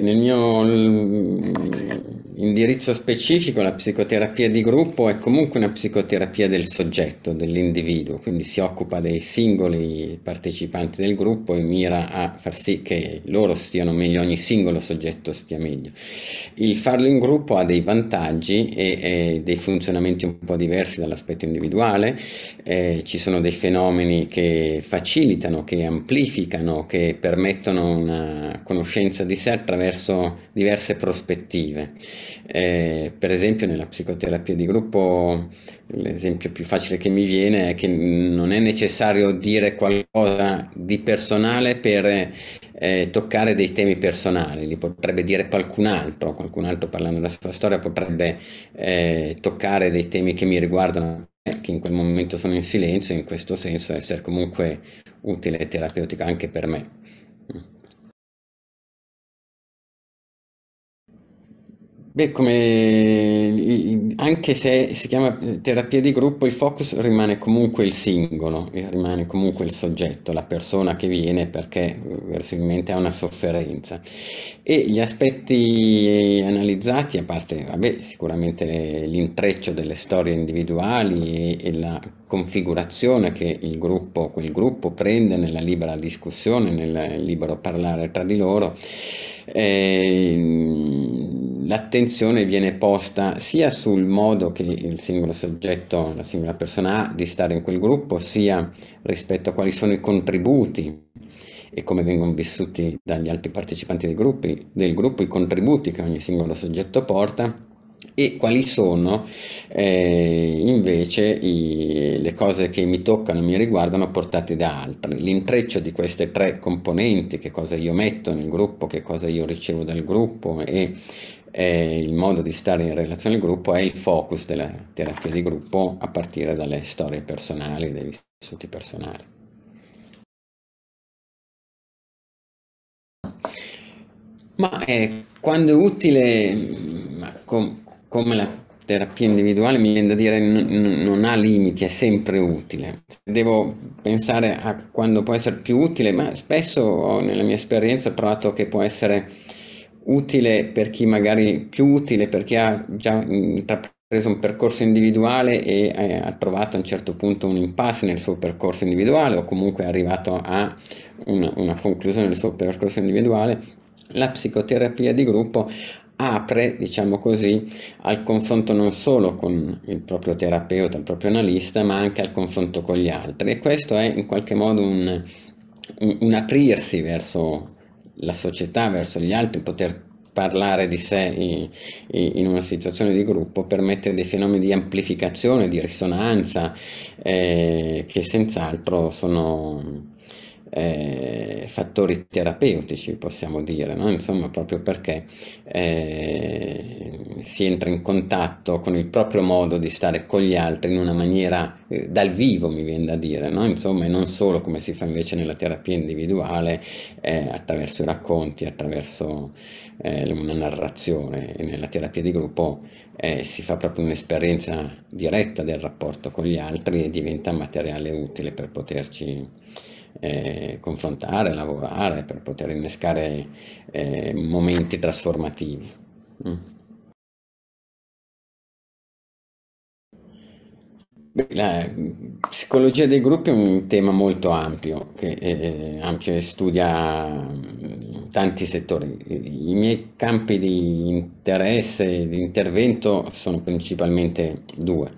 Nel mio indirizzo specifico, la psicoterapia di gruppo è comunque una psicoterapia del soggetto, dell'individuo, quindi si occupa dei singoli partecipanti del gruppo e mira a far sì che loro stiano meglio, ogni singolo soggetto stia meglio. Il farlo in gruppo ha dei vantaggi e, e dei funzionamenti un po' diversi dall'aspetto individuale, eh, ci sono dei fenomeni che facilitano, che amplificano, che permettono una conoscenza di sé attraverso diverse prospettive. Eh, per esempio nella psicoterapia di gruppo l'esempio più facile che mi viene è che non è necessario dire qualcosa di personale per eh, toccare dei temi personali, li potrebbe dire qualcun altro, qualcun altro parlando della sua storia potrebbe eh, toccare dei temi che mi riguardano che in quel momento sono in silenzio, in questo senso essere comunque utile e terapeutico anche per me. Beh, come anche se si chiama eh, terapia di gruppo, il focus rimane comunque il singolo, eh, rimane comunque il soggetto, la persona che viene perché eh, verosimilmente ha una sofferenza. E gli aspetti analizzati, a parte vabbè, sicuramente l'intreccio delle storie individuali e, e la configurazione che il gruppo, quel gruppo prende nella libera discussione, nel libero parlare tra di loro, eh, l'attenzione viene posta sia sul modo che il singolo soggetto, la singola persona ha di stare in quel gruppo, sia rispetto a quali sono i contributi e come vengono vissuti dagli altri partecipanti del gruppo, del gruppo i contributi che ogni singolo soggetto porta e quali sono eh, invece i, le cose che mi toccano, mi riguardano portate da altri. L'intreccio di queste tre componenti, che cosa io metto nel gruppo, che cosa io ricevo dal gruppo e e il modo di stare in relazione al gruppo è il focus della terapia di gruppo a partire dalle storie personali, dai vissuti personali. Ma eh, quando è utile, mm, com, come la terapia individuale, mi viene da dire n- non ha limiti, è sempre utile. Devo pensare a quando può essere più utile, ma spesso nella mia esperienza ho trovato che può essere utile per chi magari più utile per chi ha già intrapreso un percorso individuale e eh, ha trovato a un certo punto un impasse nel suo percorso individuale o comunque è arrivato a una, una conclusione del suo percorso individuale, la psicoterapia di gruppo apre, diciamo così, al confronto non solo con il proprio terapeuta, il proprio analista, ma anche al confronto con gli altri e questo è in qualche modo un, un aprirsi verso la società verso gli altri, poter parlare di sé in, in una situazione di gruppo permette dei fenomeni di amplificazione, di risonanza, eh, che senz'altro sono, eh, fattori terapeutici, possiamo dire, no? insomma, proprio perché eh, si entra in contatto con il proprio modo di stare con gli altri in una maniera eh, dal vivo, mi viene da dire, no? insomma, e non solo come si fa invece nella terapia individuale, eh, attraverso i racconti, attraverso eh, una narrazione, e nella terapia di gruppo eh, si fa proprio un'esperienza diretta del rapporto con gli altri e diventa materiale utile per poterci eh, confrontare, lavorare, per poter innescare eh, momenti trasformativi. Mm. La mm, psicologia dei gruppi è un tema molto ampio, che eh, eh ampio studia mm, tanti settori. I miei campi di interesse e di intervento sono principalmente due.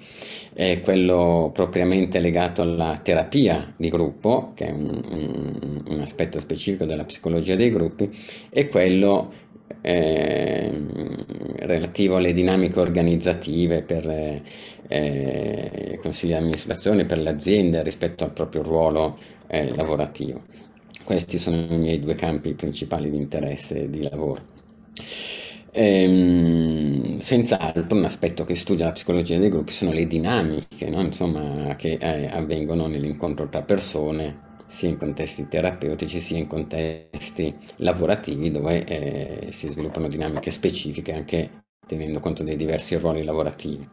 È quello propriamente legato alla terapia di gruppo, che è un, un aspetto specifico della psicologia dei gruppi, e quello eh, relativo alle dinamiche organizzative per eh, consigli di amministrazione, per le aziende rispetto al proprio ruolo eh, lavorativo. Questi sono i miei due campi principali di interesse e di lavoro. Ehm, senz'altro un aspetto che studia la psicologia dei gruppi sono le dinamiche no? Insomma, che eh, avvengono nell'incontro tra persone sia in contesti terapeutici sia in contesti lavorativi dove eh, si sviluppano dinamiche specifiche anche tenendo conto dei diversi ruoli lavorativi.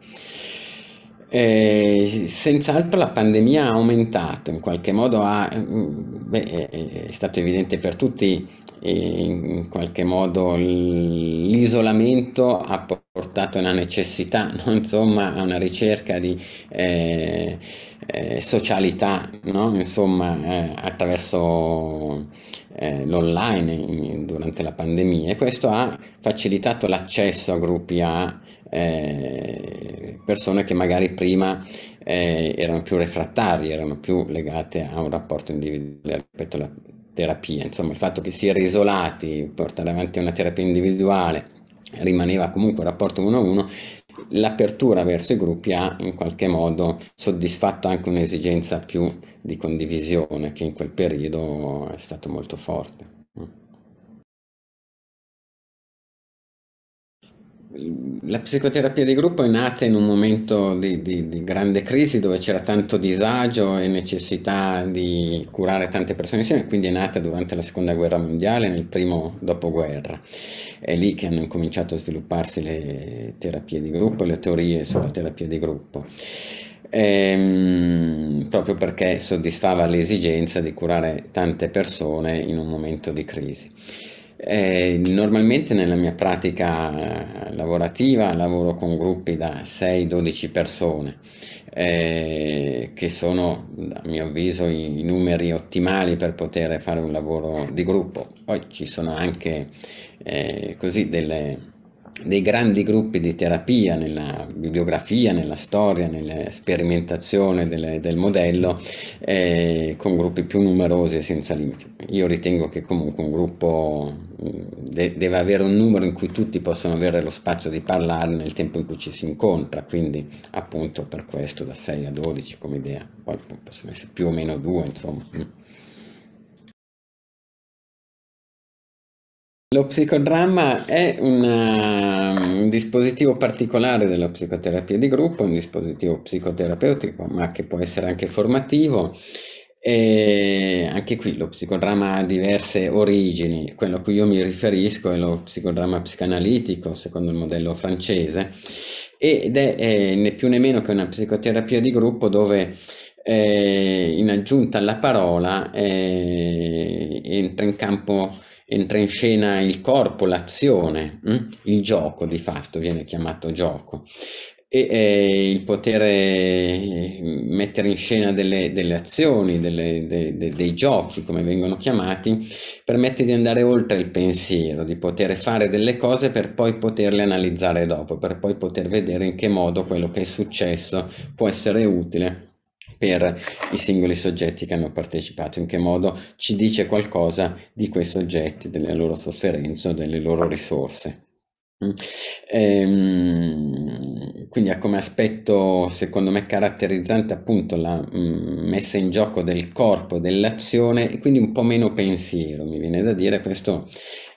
Eh, senz'altro la pandemia ha aumentato, in qualche modo ha, mm, beh, è stato evidente per tutti in qualche modo l'isolamento ha portato a una necessità, no? insomma a una ricerca di eh, eh, socialità, no? insomma eh, attraverso eh, l'online in, mm, durante la pandemia e questo ha facilitato l'accesso a gruppi a eh, persone che magari prima eh, erano più refrattari, erano più legate a un rapporto individuale, ripeto, la terapia, insomma il fatto che si era isolati, portare avanti una terapia individuale, rimaneva comunque un rapporto uno a uno, l'apertura verso i gruppi ha in qualche modo soddisfatto anche un'esigenza più di condivisione che in quel periodo è stato molto forte. La psicoterapia di gruppo è nata in un momento di, di, di grande crisi dove c'era tanto disagio e necessità di curare tante persone insieme, quindi è nata durante la seconda guerra mondiale, nel primo dopoguerra. È lì che hanno incominciato a svilupparsi le terapie di gruppo, le teorie sulla terapia di gruppo. Ehm, proprio perché soddisfava l'esigenza di curare tante persone in un momento di crisi. Eh, normalmente nella mia pratica eh, lavorativa lavoro con gruppi da 6-12 persone, eh, che sono a mio avviso i numeri ottimali per poter fare un lavoro di gruppo. Poi ci sono anche eh, così delle dei grandi gruppi di terapia nella bibliografia, nella storia, nell'esperimentazione del, del, modello eh, con gruppi più numerosi e senza limiti. Io ritengo che comunque un gruppo mm, de deve avere un numero in cui tutti possono avere lo spazio di parlare nel tempo in cui ci si incontra, quindi appunto per questo da 6 a 12 come idea, poi possono essere più o meno due insomma. Lo psicodramma è una, ehm, un dispositivo particolare della psicoterapia di gruppo, un dispositivo psicoterapeutico, ma che può essere anche formativo. E anche qui lo psicodramma ha diverse origini, quello a cui io mi riferisco è lo psicodramma psicanalitico, secondo il modello francese, ed è, è né più né meno che una psicoterapia di gruppo dove eh, in aggiunta alla parola eh, entra in campo entra in scena il corpo, l'azione, hm? il gioco di fatto viene chiamato gioco e eh, il potere eh, mettere in scena delle, delle azioni, delle, de, de, dei giochi come vengono chiamati, permette di andare oltre il pensiero, di poter fare delle cose per poi poterle analizzare dopo, per poi poter vedere in che modo quello che è successo può essere utile per i singoli soggetti che hanno partecipato, in che modo ci dice qualcosa di quei soggetti, delle loro sofferenze, delle loro risorse. Mm. Ehm, quindi ha come aspetto, secondo me, caratterizzante appunto la mh, mm, messa in gioco del corpo, dell'azione e quindi un po' meno pensiero, mi viene da dire, questo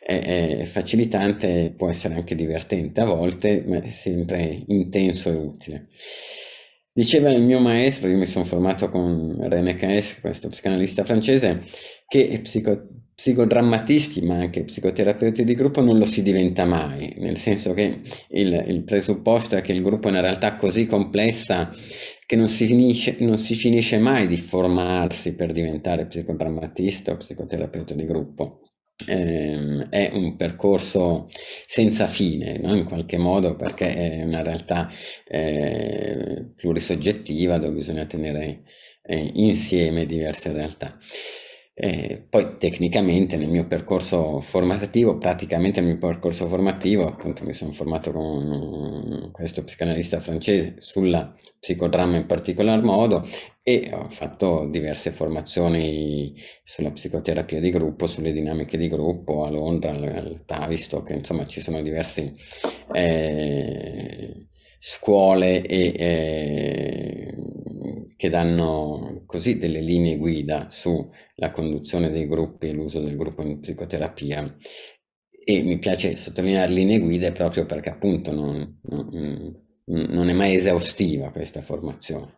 è, è facilitante, può essere anche divertente a volte, ma è sempre intenso e utile. Diceva il mio maestro, io mi sono formato con René Caes, questo psicanalista francese, che psico, psicodrammatisti ma anche psicoterapeuti di gruppo non lo si diventa mai, nel senso che il, il presupposto è che il gruppo è una realtà così complessa che non si, finisce, non si finisce mai di formarsi per diventare psicodrammatista o psicoterapeuta di gruppo. Ehm, è un percorso senza fine, no? in qualche modo, perché è una realtà eh, plurisoggettiva dove bisogna tenere eh, insieme diverse realtà. E eh, poi tecnicamente nel mio percorso formativo, praticamente nel mio percorso formativo, appunto mi sono formato con questo psicanalista francese sulla psicodramma in particolar modo e ho fatto diverse formazioni sulla psicoterapia di gruppo, sulle dinamiche di gruppo a Londra, al Tavistock, insomma ci sono diverse eh, scuole e... Eh, che danno così delle linee guida sulla conduzione dei gruppi e l'uso del gruppo in psicoterapia. E mi piace sottolineare linee guida proprio perché appunto non, non, non è mai esaustiva questa formazione.